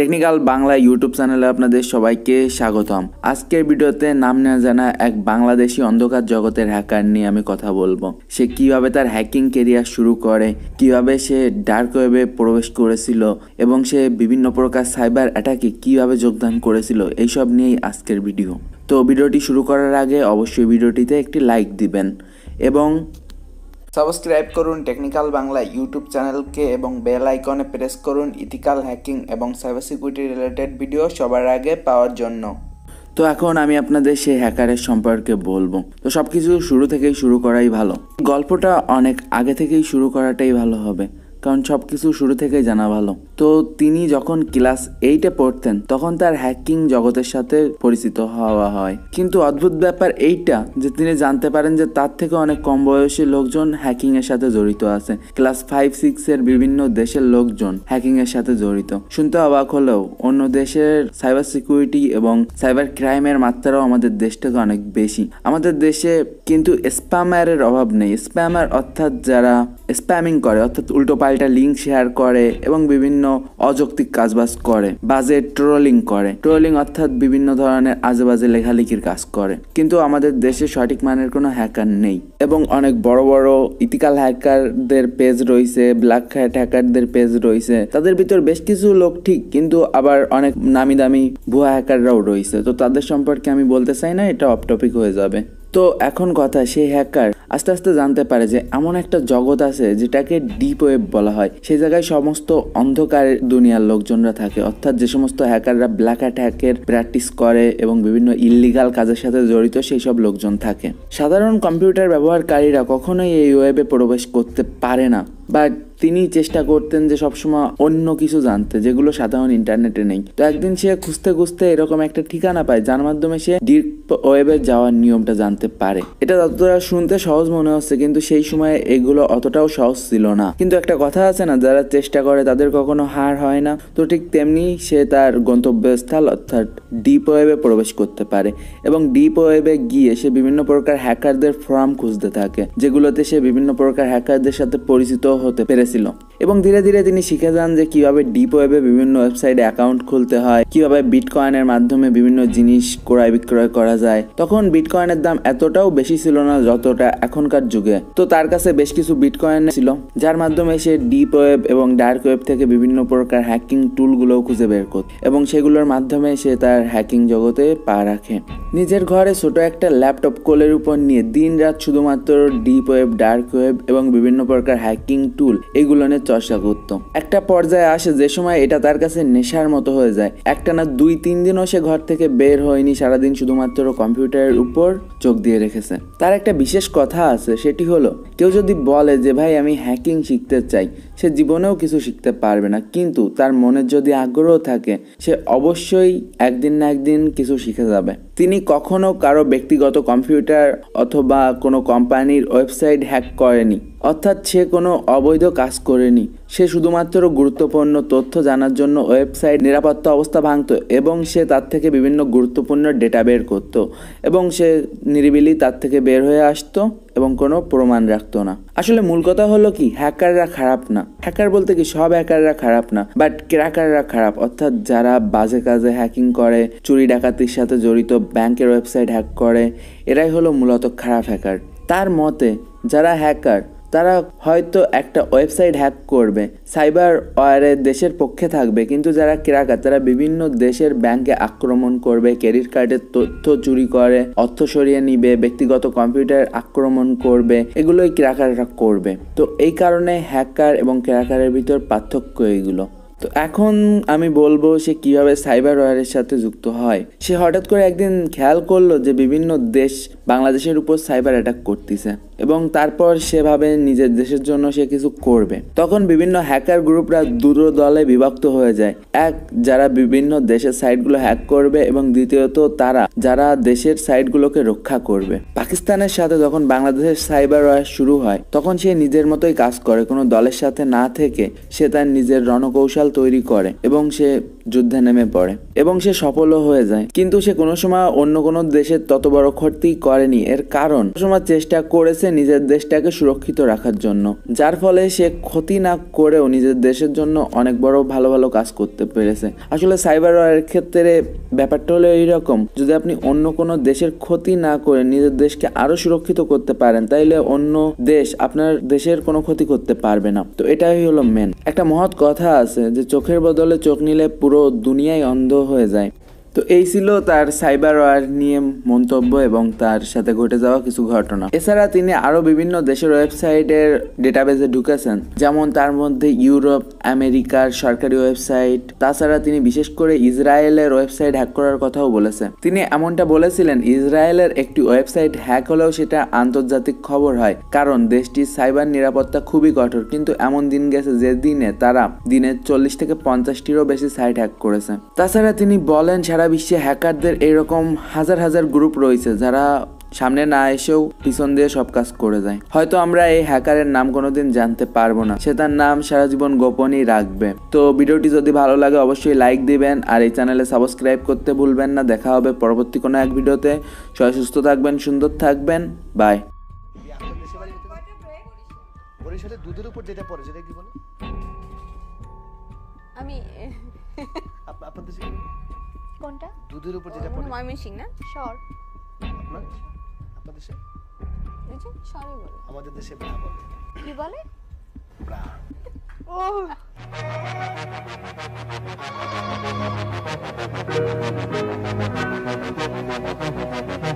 Technical Bangla YouTube চ্যানেলে আপনাদের সবাইকে স্বাগতম আজকের ভিডিওতে নাম না জানা এক বাংলাদেশি অন্ধকার জগতের হ্যাকার নিয়ে আমি কথা বলবো সে কিভাবে তার হ্যাকিং কেরিয়ার শুরু করে কিভাবে সে ডার্ক ওয়েবে প্রবেশ করেছিল এবং সে বিভিন্ন প্রকার সাইবার অ্যাটাকে কিভাবে যোগদান করেছিল এইসব নিয়েই আজকের ভিডিও তো ভিডিওটি শুরু করার আগে অবশ্যই ভিডিওটিতে একটি লাইক দিবেন এবং সাবস্ক্রাইব করুন টেকনিক্যাল বাংলা ইউটিউব চ্যানেলকে এবং বেল আইকনে প্রেস করুন ইথিক্যাল হ্যাকিং এবং সাইবার সিকিউরিটি রিলেটেড ভিডিও সবার আগে পাওয়ার জন্য তো এখন আমি আপনাদের সেই হ্যাকারের সম্পর্কে বলবো তো সব কিছু শুরু থেকেই শুরু করাই ভালো গল্পটা অনেক আগে থেকেই শুরু করাটাই ভালো হবে কারণ সব কিছু শুরু থেকেই জানা ভালো তো তিনি যখন ক্লাস এইটে পড়তেন তখন তার হ্যাকিং জগতের সাথে পরিচিত হওয়া হয় কিন্তু অদ্ভুত ব্যাপার এইটা যে তিনি জানতে পারেন যে তার থেকে অনেক কম বয়সী লোকজন হ্যাকিং এর সাথে জড়িত আছে ক্লাস ফাইভ সিক্স এর বিভিন্ন দেশের লোকজন হ্যাকিং এর সাথে জড়িত শুনতে অবাক হলেও অন্য দেশের সাইবার সিকিউরিটি এবং সাইবার ক্রাইমের মাত্রাও আমাদের দেশ থেকে অনেক বেশি আমাদের দেশে কিন্তু স্প্যামারের অভাব নেই স্প্যামার অর্থাৎ যারা স্প্যামিং করে অর্থাৎ উল্টো পাল্টা লিঙ্ক শেয়ার করে এবং বিভিন্ন অযৌক্তিক কাজবাজ করে বাজে ট্রোলিং করে ট্রোলিং অর্থাৎ বিভিন্ন ধরনের আজেবাজে লেখালেখির কাজ করে কিন্তু আমাদের দেশে সঠিক মানের কোনো হ্যাকার নেই এবং অনেক বড় বড় ইতিকাল হ্যাকারদের পেজ রয়েছে ব্ল্যাক হ্যাট হ্যাকারদের পেজ রয়েছে তাদের ভিতর বেশ কিছু লোক ঠিক কিন্তু আবার অনেক নামি দামি ভুয়া হ্যাকাররাও রয়েছে তো তাদের সম্পর্কে আমি বলতে চাই না এটা অফ টপিক হয়ে যাবে তো এখন কথা সেই হ্যাকার আস্তে আস্তে জানতে পারে যে এমন একটা জগৎ আছে যেটাকে ডিপ ওয়েব বলা হয় সেই জায়গায় সমস্ত অন্ধকার দুনিয়ার লোকজনরা থাকে অর্থাৎ যে সমস্ত হ্যাকাররা ব্ল্যাক অ্যাটাকের প্র্যাকটিস করে এবং বিভিন্ন ইলিগাল কাজের সাথে জড়িত সেই সব লোকজন থাকে সাধারণ কম্পিউটার ব্যবহারকারীরা কখনোই এই ওয়েবে প্রবেশ করতে পারে না বা তিনি চেষ্টা করতেন যে সবসময় অন্য কিছু জানতে যেগুলো সাধারণ ইন্টারনেটে নেই তো একদিন সে খুঁজতে খুঁজতে এরকম একটা ঠিকানা পায় যার মাধ্যমে সে ডিপ ওয়েবে যাওয়ার নিয়মটা জানতে পারে এটা যতটা শুনতে সহজ মনে হচ্ছে কিন্তু সেই সময় এগুলো অতটাও সহজ ছিল না কিন্তু একটা কথা আছে না যারা চেষ্টা করে তাদের কখনো হার হয় না তো ঠিক তেমনি সে তার গন্তব্যস্থল অর্থাৎ ডিপ ওয়েবে প্রবেশ করতে পারে এবং ডিপ ওয়েবে গিয়ে সে বিভিন্ন প্রকার হ্যাকারদের ফর্ম খুঁজতে থাকে যেগুলোতে সে বিভিন্ন প্রকার হ্যাকারদের সাথে পরিচিত হতে পেরেছিল এবং ধীরে ধীরে তিনি শিখে যান যে কিভাবে ডিপ ওয়েবে বিভিন্ন ওয়েবসাইটে অ্যাকাউন্ট খুলতে হয় কিভাবে বিটকয়েনের মাধ্যমে বিভিন্ন জিনিস ক্রয় বিক্রয় করা যায় তখন বিটকয়েনের দাম এতটাও বেশি ছিল না যতটা এখনকার যুগে তো তার কাছে বেশ কিছু বিটকয়েন ছিল যার মাধ্যমে সে ডিপ ওয়েব এবং ডার্ক ওয়েব থেকে বিভিন্ন প্রকার হ্যাকিং টুলগুলোও খুঁজে বের করত এবং সেগুলোর মাধ্যমে সে তার হ্যাকিং জগতে পা রাখে নিজের ঘরে ছোট একটা ল্যাপটপ কোলের উপর নিয়ে দিন রাত শুধুমাত্র ডিপ ওয়েব ডার্ক ওয়েব এবং বিভিন্ন প্রকার হ্যাকিং টুল এগুলো নিয়ে চর্চা করত একটা পর্যায়ে আসে যে সময় এটা তার কাছে নেশার মতো হয়ে যায় একটা না দুই তিন দিনও সে ঘর থেকে বের হয়নি সারাদিন শুধুমাত্র কম্পিউটারের উপর চোখ দিয়ে রেখেছে তার একটা বিশেষ কথা আছে সেটি হলো কেউ যদি বলে যে ভাই আমি হ্যাকিং শিখতে চাই সে জীবনেও কিছু শিখতে পারবে না কিন্তু তার মনের যদি আগ্রহ থাকে সে অবশ্যই একদিন না একদিন কিছু শিখে যাবে তিনি কখনো কারো ব্যক্তিগত কম্পিউটার অথবা কোনো কোম্পানির ওয়েবসাইট হ্যাক করেনি অর্থাৎ সে কোনো অবৈধ কাজ করেনি সে শুধুমাত্র গুরুত্বপূর্ণ তথ্য জানার জন্য ওয়েবসাইট নিরাপত্তা অবস্থা ভাঙত এবং সে তার থেকে বিভিন্ন গুরুত্বপূর্ণ ডেটা বের করত এবং সে নিরিবিলি তার থেকে বের হয়ে আসতো এবং কোনো প্রমাণ রাখতো না আসলে মূল কথা হলো কি হ্যাকাররা খারাপ না হ্যাকার বলতে কি সব হ্যাকাররা খারাপ না বাট ক্র্যাকাররা খারাপ অর্থাৎ যারা বাজে কাজে হ্যাকিং করে চুরি ডাকাতির সাথে জড়িত ব্যাংকের ওয়েবসাইট হ্যাক করে এরাই হলো মূলত খারাপ হ্যাকার তার মতে যারা হ্যাকার তারা হয়তো একটা ওয়েবসাইট হ্যাক করবে সাইবার ওয়ারে দেশের পক্ষে থাকবে কিন্তু যারা ক্রাকার তারা বিভিন্ন দেশের ব্যাংকে আক্রমণ করবে ক্রেডিট কার্ডের তথ্য চুরি করে অর্থ সরিয়ে নিবে ব্যক্তিগত কম্পিউটার আক্রমণ করবে এগুলোই ক্রাকাররা করবে তো এই কারণে হ্যাকার এবং ক্রাকারের ভিতর পার্থক্য এইগুলো তো এখন আমি বলবো সে কিভাবে সাইবার ওয়ারের সাথে যুক্ত হয় সে হঠাৎ করে একদিন খেয়াল করলো যে বিভিন্ন দেশ বাংলাদেশের উপর সাইবার অ্যাটাক করতেছে এবং তারপর সেভাবে নিজের দেশের জন্য সে কিছু করবে তখন বিভিন্ন হ্যাকার গ্রুপরা দুটো দলে বিভক্ত হয়ে যায় এক যারা বিভিন্ন দেশের সাইটগুলো হ্যাক করবে এবং দ্বিতীয়ত তারা যারা দেশের সাইটগুলোকে রক্ষা করবে পাকিস্তানের সাথে যখন বাংলাদেশের সাইবার ওয়ার শুরু হয় তখন সে নিজের মতোই কাজ করে কোনো দলের সাথে না থেকে সে তার নিজের রণকৌশল তৈরি করে এবং সে যুদ্ধে নেমে পড়ে এবং সে সফলও হয়ে যায় কিন্তু সে কোনো সময় অন্য কোনো দেশের তত বড় ক্ষতি করেনি এর কারণ সময় চেষ্টা করেছে নিজের দেশটাকে সুরক্ষিত রাখার জন্য যার ফলে সে ক্ষতি না করেও নিজের দেশের জন্য অনেক বড় ভালো ভালো কাজ করতে পেরেছে আসলে সাইবার ওয়ারের ক্ষেত্রে ব্যাপারটা হলো এইরকম যদি আপনি অন্য কোনো দেশের ক্ষতি না করে নিজের দেশকে আরো সুরক্ষিত করতে পারেন তাইলে অন্য দেশ আপনার দেশের কোনো ক্ষতি করতে পারবে না তো এটাই হলো মেন একটা মহৎ কথা আছে যে চোখের বদলে চোখ নিলে পুরো পুরো দুনিয়াই অন্ধ হয়ে যায় তো এই ছিল তার সাইবার ওয়ার নিয়ে মন্তব্য এবং তার সাথে ঘটে যাওয়া কিছু ঘটনা এছাড়া তিনি আরও বিভিন্ন দেশের ওয়েবসাইটের ডেটাবেজে ঢুকেছেন যেমন তার মধ্যে ইউরোপ আমেরিকার সরকারি ওয়েবসাইট তাছাড়া তিনি বিশেষ করে ইসরায়েলের ওয়েবসাইট হ্যাক করার কথাও বলেছেন তিনি এমনটা বলেছিলেন ইসরায়েলের একটি ওয়েবসাইট হ্যাক হলেও সেটা আন্তর্জাতিক খবর হয় কারণ দেশটির সাইবার নিরাপত্তা খুবই কঠোর কিন্তু এমন দিন গেছে যে দিনে তারা দিনে চল্লিশ থেকে পঞ্চাশটিরও বেশি সাইট হ্যাক করেছে তাছাড়া তিনি বলেন সারা সারা বিশ্বে হ্যাকারদের এরকম হাজার হাজার গ্রুপ রয়েছে যারা সামনে না এসেও পিছন দিয়ে সব কাজ করে যায় হয়তো আমরা এই হ্যাকারের নাম কোনোদিন জানতে পারবো না সে তার নাম সারা জীবন গোপনই রাখবে তো ভিডিওটি যদি ভালো লাগে অবশ্যই লাইক দিবেন আর এই চ্যানেলে সাবস্ক্রাইব করতে ভুলবেন না দেখা হবে পরবর্তী কোনো এক ভিডিওতে সবাই সুস্থ থাকবেন সুন্দর থাকবেন বাই দুধের উপর আমি কোনটা দুধের উপর যেটা পড়ে ময়মনসিং না সর আপনাদের দেশে এই সরই বলে আমাদের দেশে ব্রা বলে কি বলে ব্রা ও Thank you.